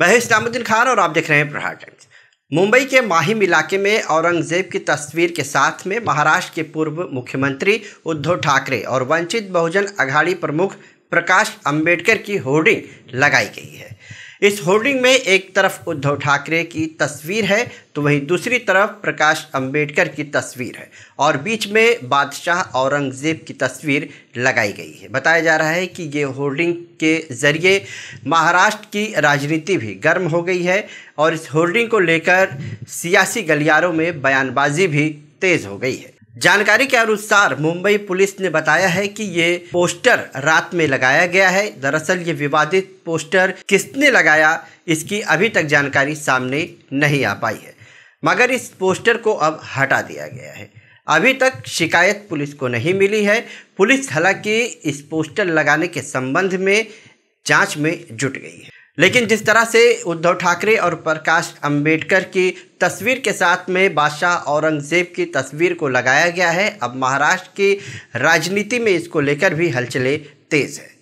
वह इस्लामुद्दीन खान और आप देख रहे हैं प्रहार टाइम्स मुंबई के माहिम इलाके में औरंगजेब की तस्वीर के साथ में महाराष्ट्र के पूर्व मुख्यमंत्री उद्धव ठाकरे और वंचित बहुजन अघाड़ी प्रमुख प्रकाश अंबेडकर की होर्डिंग लगाई गई है इस होर्डिंग में एक तरफ उद्धव ठाकरे की तस्वीर है तो वहीं दूसरी तरफ प्रकाश अंबेडकर की तस्वीर है और बीच में बादशाह औरंगज़ेब की तस्वीर लगाई गई है बताया जा रहा है कि ये होर्डिंग के ज़रिए महाराष्ट्र की राजनीति भी गर्म हो गई है और इस होर्डिंग को लेकर सियासी गलियारों में बयानबाजी भी तेज़ हो गई है जानकारी के अनुसार मुंबई पुलिस ने बताया है कि ये पोस्टर रात में लगाया गया है दरअसल ये विवादित पोस्टर किसने लगाया इसकी अभी तक जानकारी सामने नहीं आ पाई है मगर इस पोस्टर को अब हटा दिया गया है अभी तक शिकायत पुलिस को नहीं मिली है पुलिस हालांकि इस पोस्टर लगाने के संबंध में जांच में जुट गई है लेकिन जिस तरह से उद्धव ठाकरे और प्रकाश अंबेडकर की तस्वीर के साथ में बादशाह औरंगज़ेब की तस्वीर को लगाया गया है अब महाराष्ट्र की राजनीति में इसको लेकर भी हलचले तेज़ है